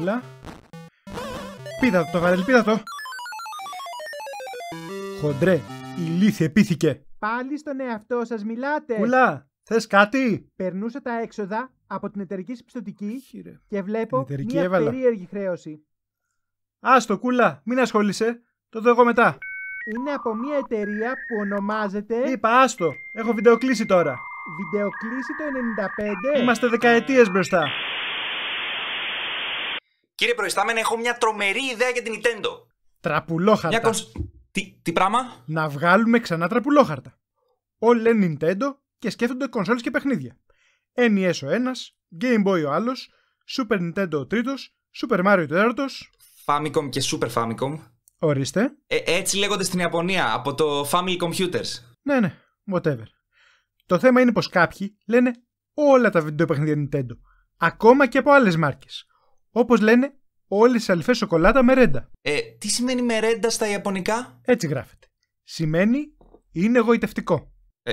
Έλα. Πίδα το, Βαρέλ, πίδα το. Χοντρέ, λύση επίθηκε! Πάλι στον εαυτό σας μιλάτε. Κουλά, θες κάτι. Περνούσα τα έξοδα από την εταιρική συμπιστοτική και βλέπω μια έβαλα. περίεργη χρέωση. Άστο, κούλα, μην ασχολείσαι. Το δω εγώ μετά. Είναι από μια εταιρεία που ονομάζεται... Είπα, άστο. Έχω βιντεοκλήσει τώρα. Βιντεοκλήσει το 95. Είμαστε δεκαετίες μπροστά. Κύριε Προϊστάμενε, έχω μια τρομερή ιδέα για την Nintendo. Τραπουλόχαρτα. Μια κονσ... τι, τι πράγμα? Να βγάλουμε ξανά τραπουλόχαρτα. Όλοι λένε Nintendo και σκέφτονται κονσόλες και παιχνίδια. NES ο ένας, Game Boy ο άλλος, Super Nintendo ο τρίτος, Super Mario ο τέταρτος. Famicom και Super Famicom. Ορίστε. Ε, έτσι λέγονται στην Ιαπωνία, από το Family Computers. Ναι, ναι, whatever. Το θέμα είναι πως κάποιοι λένε όλα τα βιντεοπαιχνίδια Nintendo, ακόμα και από άλλες μάρκες. Όπως λένε όλες τι αλφές σοκολάτα μερέντα. Ε, τι σημαίνει μερέντα στα Ιαπωνικά? Έτσι γράφεται. Σημαίνει είναι γοητευτικό. Ε,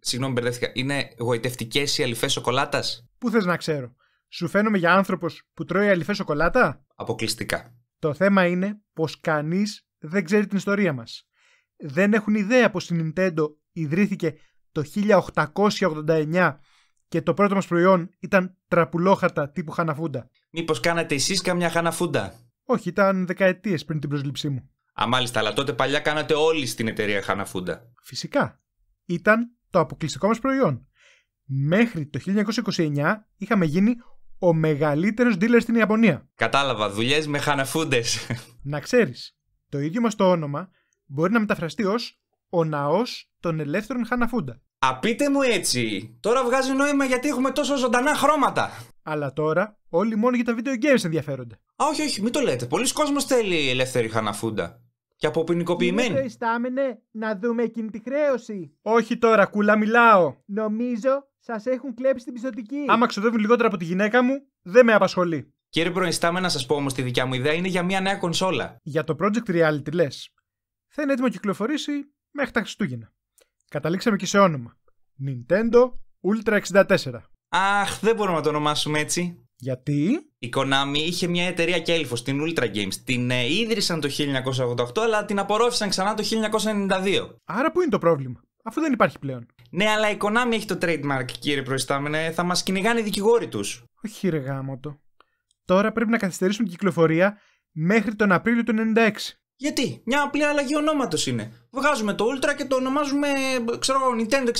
συγγνώμη, μπερδεύτηκα. Είναι γοητευτικές οι αλφές σοκολάτας. Πού θες να ξέρω. Σου φαίνομαι για άνθρωπος που τρώει αλφές σοκολάτα. Αποκλειστικά. Το θέμα είναι πως κανείς δεν ξέρει την ιστορία μας. Δεν έχουν ιδέα πως η Nintendo ιδρύθηκε το 1889 και το πρώτο μας προϊόν ήταν τραπουλόχαρτα τύπου χαναφούντα. Μήπως κάνατε εσείς καμιά χαναφούντα. Όχι, ήταν δεκαετίες πριν την προσλήψή μου. Α, μάλιστα, αλλά τότε παλιά κάνατε όλοι στην εταιρεία χαναφούντα. Φυσικά. Ήταν το αποκλειστικό μας προϊόν. Μέχρι το 1929 είχαμε γίνει ο μεγαλύτερος dealer στην Ιαπωνία. Κατάλαβα, δουλειές με χαναφούντες. Να ξέρεις, το ίδιο μας το όνομα μπορεί να μεταφραστεί ως «Ο ναός των ελεύθερων χαναφούντα». Απείτε μου έτσι, τώρα βγάζει νόημα γιατί έχουμε τόσο ζωντανά χρώματα. Αλλά τώρα όλοι μόνο για τα video games ενδιαφέρονται. Α, όχι, όχι, μην το λέτε. Πολλοί κόσμος θέλει ελεύθερη χαναφούντα. Και από ποινικοποιημένη. να δούμε εκείνη τη χρέωση. Όχι τώρα, κούλα, μιλάω. Νομίζω σας έχουν κλέψει την πιστοτική. Άμα ξοδεύουν λιγότερα από τη γυναίκα μου, δεν με απασχολεί. Κύριε Προϊστάμενα, να σας πω όμως τη δικιά μου ιδέα είναι για μια νέα κονσόλα. Για το project reality λες. Θα είναι έτοιμο να κυκλοφορήσει μέχρι τα Χριστούγεννα. Καταλήξαμε και σε όνομα. Nintendo Ultra 64. Αχ, δεν μπορούμε να το ονομάσουμε έτσι. Γιατί? Η Konami είχε μια εταιρεία και έλφο, την Ultra Games. Την ε, ίδρυσαν το 1988, αλλά την απορρόφησαν ξανά το 1992. Άρα πού είναι το πρόβλημα, αφού δεν υπάρχει πλέον. Ναι, αλλά η Konami έχει το trademark, κύριε Προϊστάμενε. Θα μας κυνηγάνε οι δικηγόροι τους. Όχι, ρε Τώρα πρέπει να καθυστερήσουν την κυκλοφορία μέχρι τον Απρίλιο του 96. Γιατί, μια απλή αλλαγή ονόματος είναι. Βγάζουμε το Ultra και το ονομάζουμε, ξέρω εγώ, Nintendo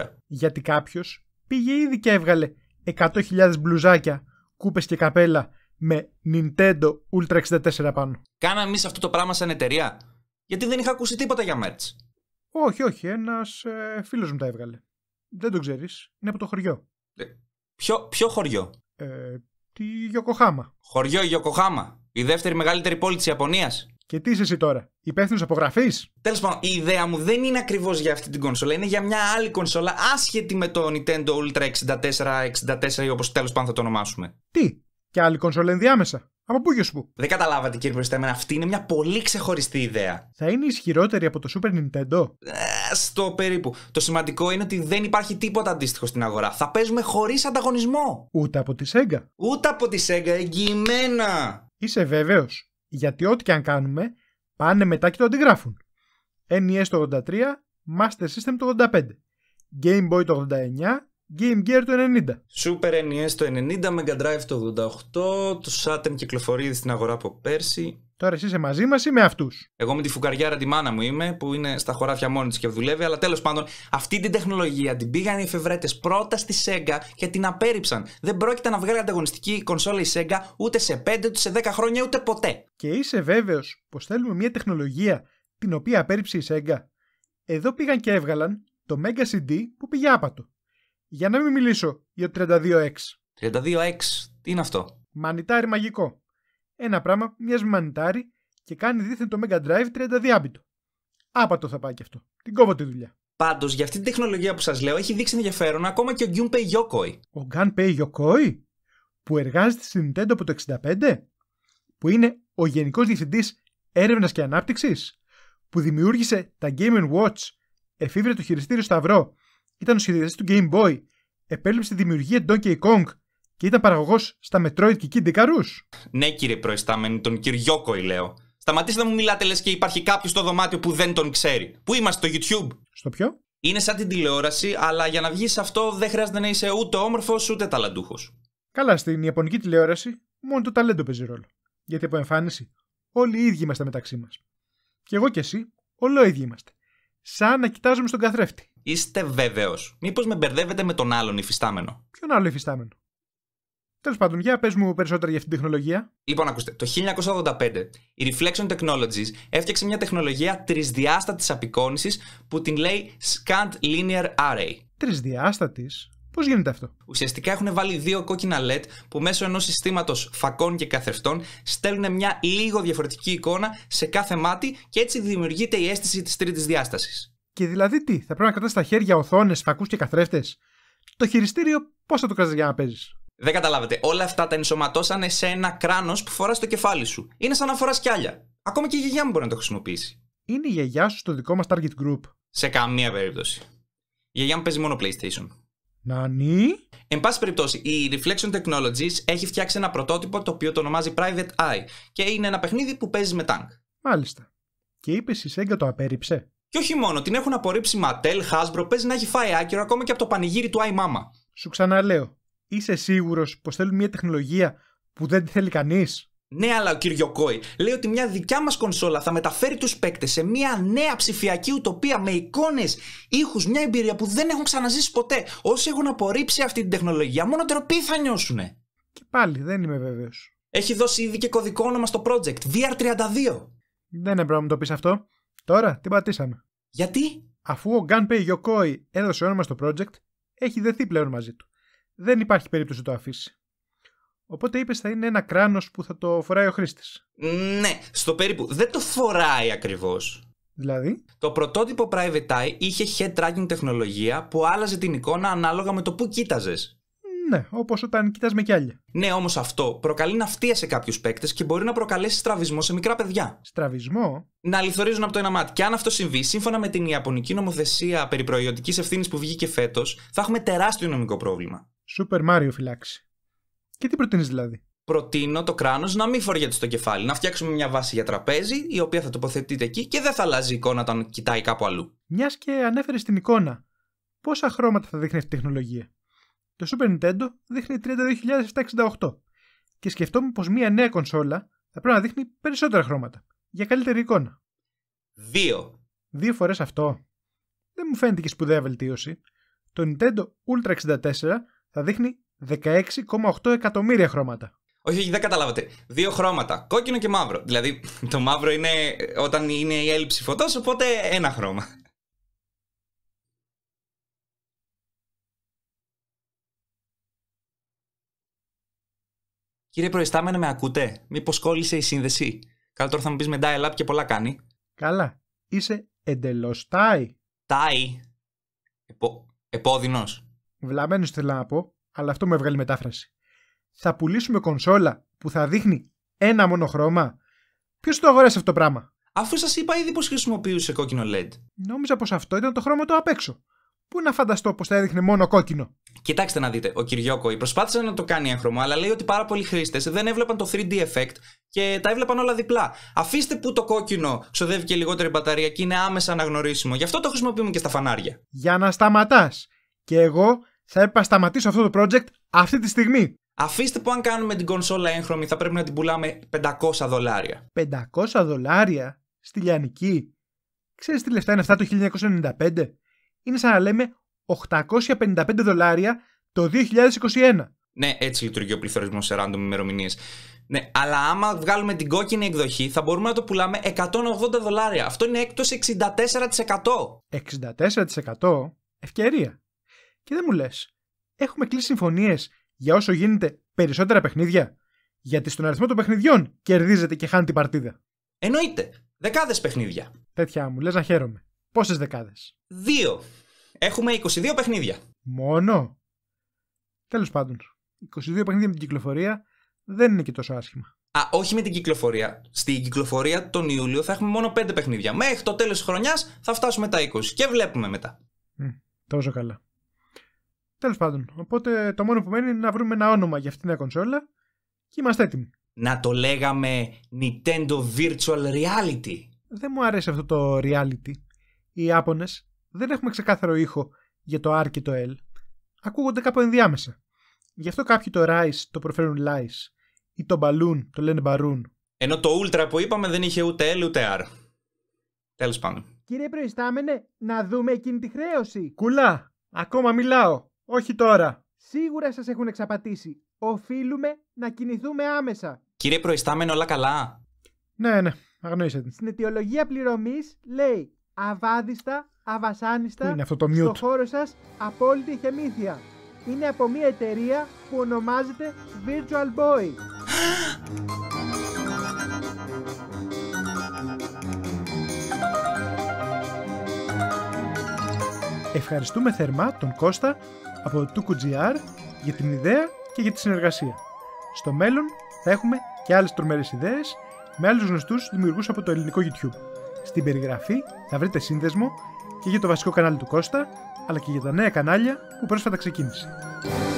64. Γιατί κάποιος πήγε ήδη και έβγαλε 100.000 μπλουζάκια, κούπες και καπέλα με Nintendo Ultra 64 πάνω. Κάναμε εμείς αυτό το πράγμα σαν εταιρεία. Γιατί δεν είχα ακούσει τίποτα για merch. Όχι, όχι. Ένας ε, φίλος μου τα έβγαλε. Δεν το ξέρεις. Είναι από το χωριό. Ε, ποιο, χωριό? Ε, τη Γιοκοχάμα. Χωριό Γιοκοχάμα. Η δεύτερη μεγαλύτερη πόλη της Ιαπωνίας. Και τι είσαι εσύ τώρα, υπεύθυνος απογραφής. Τέλος πάντων, η ιδέα μου δεν είναι ακριβώς για αυτή την κονσόλα. Είναι για μια άλλη κονσόλα άσχετη με το Nintendo Ultra 64, 64 ή όπως τέλος πάντων θα το ονομάσουμε. Τι, και άλλη κονσόλα ενδιάμεσα. Από πού και σου που. Δεν καταλάβατε κύριε Προϊστάμενα, αυτή είναι μια πολύ ξεχωριστή ιδέα. Θα είναι ισχυρότερη από το Super Nintendo. Ε, στο περίπου. Το σημαντικό είναι ότι δεν υπάρχει τίποτα αντίστοιχο στην αγορά. Θα παίζουμε χωρίς ανταγωνισμό. Ούτε από τη Sega. Ούτε από τη Sega, εγγυημένα. Είσαι βέβαιος γιατί ό,τι και αν κάνουμε, πάνε μετά και το αντιγράφουν. NES το 83, Master System το 85, Game Boy το 89, Game Gear το 90. Super NES το 90, Mega Drive το 88, το Saturn κυκλοφορεί στην αγορά από πέρσι. Τώρα εσύ είσαι μαζί μας ή με αυτούς. Εγώ με τη φουγκαριάρα τη μάνα μου είμαι, που είναι στα χωράφια μόνη της και δουλεύει. Αλλά τέλος πάντων, αυτή την τεχνολογία την πήγαν οι εφευρέτες πρώτα στη Sega και την απέρριψαν. Δεν πρόκειται να βγάλει ανταγωνιστική κονσόλα η Sega ούτε σε 5, ούτε σε 10 χρόνια, ούτε ποτέ. Και είσαι βέβαιος πως θέλουμε μια τεχνολογία την οποία απέρριψε η Sega. Εδώ πήγαν και έβγαλαν το Mega CD που πήγε άπατο. Για να μην μιλήσω για το 32X. 32X, τι είναι αυτό. Μανιτάρι μαγικό. Ένα πράγμα, που μοιάζει μανιτάρι και κάνει δίθεν το Mega Drive 30 διάμπιτο. Άπατο θα πάει και αυτό. Την κόβω τη δουλειά. Πάντως, για αυτή την τεχνολογία που σας λέω έχει δείξει ενδιαφέρον ακόμα και ο Gunpei Yokoi. Ο Gunpei Yokoi που εργάζεται στην Nintendo από το 65, που είναι ο Γενικός Διευθυντής Έρευνας και Ανάπτυξης, που δημιούργησε τα Game Watch, εφήβρε το χειριστήριο Σταυρό, ήταν ο σχεδιαστής του Game Boy, επέλεψε τη δημιουργία Donkey Kong και ήταν παραγωγός στα Metroid και Kid Icarus. Ναι, κύριε Προϊστάμενη, τον κύριο λέω. Σταματήστε να μου μιλάτε λες και υπάρχει κάποιος στο δωμάτιο που δεν τον ξέρει. Πού είμαστε, στο YouTube. Στο ποιο? Είναι σαν την τηλεόραση, αλλά για να βγεις σε αυτό δεν χρειάζεται να είσαι ούτε όμορφος ούτε ταλαντούχος. Καλά, στην Ιαπωνική τηλεόραση μόνο το ταλέντο παίζει ρόλο. Γιατί από εμφάνιση όλοι οι ίδιοι είμαστε μεταξύ μας. Κι εγώ κι εσύ, όλο ίδιοι είμαστε. Σαν να κοιτάζουμε στον καθρέφτη. Είστε βέβαιος. Μήπως με μπερδεύετε με τον άλλον υφιστάμενο. Ποιον άλλο υφιστάμενο. Τέλος πάντων, για πες μου περισσότερα για αυτήν την τεχνολογία. Λοιπόν, ακούστε, το 1985 η Reflection Technologies έφτιαξε μια τεχνολογία τρισδιάστατης απεικόνησης που την λέει Scant Linear Array. Τρισδιάστατης. Πώς γίνεται αυτό. Ουσιαστικά έχουν βάλει δύο κόκκινα LED που μέσω ενός συστήματος φακών και καθρεφτών στέλνουν μια λίγο διαφορετική εικόνα σε κάθε μάτι και έτσι δημιουργείται η αίσθηση της τρίτης διάστασης. Και δηλαδή τι, θα πρέπει να κρατάς στα χέρια οθόνες, φακούς και καθρέφτες. Το χειριστήριο πώς θα το κρατάς για να παίζεις. Δεν καταλάβατε. Όλα αυτά τα ενσωματώσανε σε ένα κράνος που φοράς στο κεφάλι σου. Είναι σαν να φοράς κιάλια. Ακόμα και η γιαγιά μου μπορεί να το χρησιμοποιήσει. Είναι η γιαγιά σου στο δικό μας target group. Σε καμία περίπτωση. Η γιαγιά μου παίζει μόνο PlayStation. Να νι! Εν πάση περιπτώσει, η Reflection Technologies έχει φτιάξει ένα πρωτότυπο το οποίο το ονομάζει Private Eye και είναι ένα παιχνίδι που παίζει με tank. Μάλιστα. Και είπες η Σέγγα το απέρριψε. Και όχι μόνο, την έχουν απορρίψει Ματέλ, Hasbro, παίζει να έχει φάει άκυρο ακόμα και από το πανηγύρι του iMama. Σου ξαναλέω, είσαι σίγουρος πως θέλουν μια τεχνολογία που δεν τη θέλει κανείς. Ναι, αλλά ο κύριο Κόη λέει ότι μια δικιά μας κονσόλα θα μεταφέρει τους παίκτες σε μια νέα ψηφιακή ουτοπία με εικόνες, ήχους, μια εμπειρία που δεν έχουν ξαναζήσει ποτέ. Όσοι έχουν απορρίψει αυτή την τεχνολογία, μόνο τροπή θα νιώσουν. Και πάλι, δεν είμαι βέβαιος. Έχει δώσει ήδη και κωδικό όνομα στο project, VR32. Δεν έπρεπε να μου το πεις αυτό. Τώρα την πατήσαμε. Γιατί? Αφού ο Gunpei Yokoi έδωσε όνομα στο project, έχει δεθεί πλέον μαζί του δεν υπάρχει περίπτωση να το αφήσει. Οπότε είπες θα είναι ένα κράνος που θα το φοράει ο χρήστης. Ναι, στο περίπου. Δεν το φοράει ακριβώς. Δηλαδή. Το πρωτότυπο Private Eye είχε head tracking τεχνολογία που άλλαζε την εικόνα ανάλογα με το που κοίταζες. Ναι, όπως όταν κοιτάς με κιάλια. Ναι, όμως αυτό προκαλεί ναυτία σε κάποιους παίκτες και μπορεί να προκαλέσει στραβισμό σε μικρά παιδιά. Στραβισμό? Να λιθορίζουν από το ένα μάτι. Και αν αυτό συμβεί, σύμφωνα με την Ιαπωνική νομοθεσία περί προϊόντική ευθύνης που βγήκε φέτος, θα έχουμε τεράστιο νομικό πρόβλημα. Σούπερ Μάριο φυλάξει. Και τι προτείνεις δηλαδή. Προτείνω το κράνος να μην φοριέται στο κεφάλι. Να φτιάξουμε μια βάση για τραπέζι, η οποία θα τοποθετείται εκεί και δεν θα αλλάζει η εικόνα όταν κοιτάει κάπου αλλού. Μιας και ανέφερες την εικόνα. Πόσα χρώματα θα δείχνει αυτή η τεχνολογία το Super Nintendo δείχνει 32.768 και σκεφτόμουν πως μια νέα κονσόλα θα πρέπει να δείχνει περισσότερα χρώματα για καλύτερη εικόνα. Δύο. Δύο φορές αυτό. Δεν μου φαίνεται και σπουδαία βελτίωση. Το Nintendo Ultra 64 θα δείχνει 16,8 εκατομμύρια χρώματα. Όχι, όχι, δεν καταλάβατε. Δύο χρώματα. Κόκκινο και μαύρο. Δηλαδή, το μαύρο είναι όταν είναι η έλλειψη φωτός, οπότε ένα χρώμα. Κύριε Προϊστάμενε, με ακούτε. Μήπως κόλλησε η σύνδεση. Καλά, τώρα θα μου πεις με dial-up και πολλά κάνει. Καλά. Είσαι εντελώς τάι. Τάι. Επο... Επόδεινο. Βλαμμένος θέλω να πω, αλλά αυτό μου έβγαλε μετάφραση. Θα πουλήσουμε κονσόλα που θα δείχνει ένα μόνο χρώμα. Ποιος το αγόρασε αυτό το πράγμα. Αφού σας είπα ήδη πως χρησιμοποιούσε κόκκινο LED. Νόμιζα πως αυτό ήταν το χρώμα του απ' έξω. Πού να φανταστώ πως θα έδειχνε μόνο κόκκινο. Κοιτάξτε να δείτε, ο Κυριόκο προσπάθησε να το κάνει έγχρωμο, αλλά λέει ότι πάρα πολλοί χρήστες δεν έβλεπαν το 3D effect και τα έβλεπαν όλα διπλά. Αφήστε που το κόκκινο ξοδεύει και λιγότερη μπαταρία και είναι άμεσα αναγνωρίσιμο. Γι' αυτό το χρησιμοποιούμε και στα φανάρια. Για να σταματάς. Και εγώ θα έπρεπε να σταματήσω αυτό το project αυτή τη στιγμή. Αφήστε που αν κάνουμε την κονσόλα έγχρωμη θα πρέπει να την πουλάμε 500 δολάρια. 500 δολάρια στη Λιανική. Ξέρεις τι λεφτά είναι αυτά το 1995. Είναι σαν να λέμε 855 δολάρια το 2021. Ναι, έτσι λειτουργεί ο πληθωρισμός σε random ημερομηνίες. Ναι, αλλά άμα βγάλουμε την κόκκινη εκδοχή, θα μπορούμε να το πουλάμε 180 δολάρια. Αυτό είναι έκπτωση 64%. 64%? Ευκαιρία. Και δεν μου λες, έχουμε κλείσει συμφωνίες για όσο γίνεται περισσότερα παιχνίδια. Γιατί στον αριθμό των παιχνιδιών κερδίζεται και χάνει την παρτίδα. Εννοείται. Δεκάδες παιχνίδια. Τέτοια μου, λες να χαίρομαι. Πόσες δεκάδες. Δύο. Έχουμε 22 παιχνίδια. Μόνο. Τέλος πάντων. 22 παιχνίδια με την κυκλοφορία δεν είναι και τόσο άσχημα. Α, όχι με την κυκλοφορία. Στην κυκλοφορία τον Ιούλιο θα έχουμε μόνο 5 παιχνίδια. Μέχρι το τέλος της χρονιάς θα φτάσουμε τα 20 και βλέπουμε μετά. τόσο καλά. Τέλος πάντων. Οπότε το μόνο που μένει είναι να βρούμε ένα όνομα για αυτήν την κονσόλα και είμαστε έτοιμοι. Να το λέγαμε Nintendo Virtual Reality. Δεν μου αρέσει αυτό το reality. Οι Ιάπωνες δεν έχουμε ξεκάθαρο ήχο για το R και το L. Ακούγονται κάπου ενδιάμεσα. Γι' αυτό κάποιοι το rice το προφέρουν Lies ή το Balloon το λένε Baroon. Ενώ το Ultra που είπαμε δεν είχε ούτε L ούτε R. Τέλος πάντων. Κύριε Προϊστάμενε, να δούμε εκείνη τη χρέωση. Κουλά, ακόμα μιλάω. Όχι τώρα. Σίγουρα σας έχουν εξαπατήσει. Οφείλουμε να κινηθούμε άμεσα. Κύριε Προϊστάμενε, όλα καλά. Ναι, ναι, αγνοήσατε. Στην αιτιολογία πληρωμής λέει Αβάδιστα αβασάνιστα το στο χώρο σας απόλυτη χεμήθεια. Είναι από μια εταιρεία που ονομάζεται Virtual Boy. Ευχαριστούμε θερμά τον Κώστα από το TukuGR για την ιδέα και για τη συνεργασία. Στο μέλλον θα έχουμε και άλλες τρομερές ιδέες με άλλους γνωστούς δημιουργούς από το ελληνικό YouTube. Στην περιγραφή θα βρείτε σύνδεσμο και για το βασικό κανάλι του Κώστα, αλλά και για τα νέα κανάλια που πρόσφατα ξεκίνησε.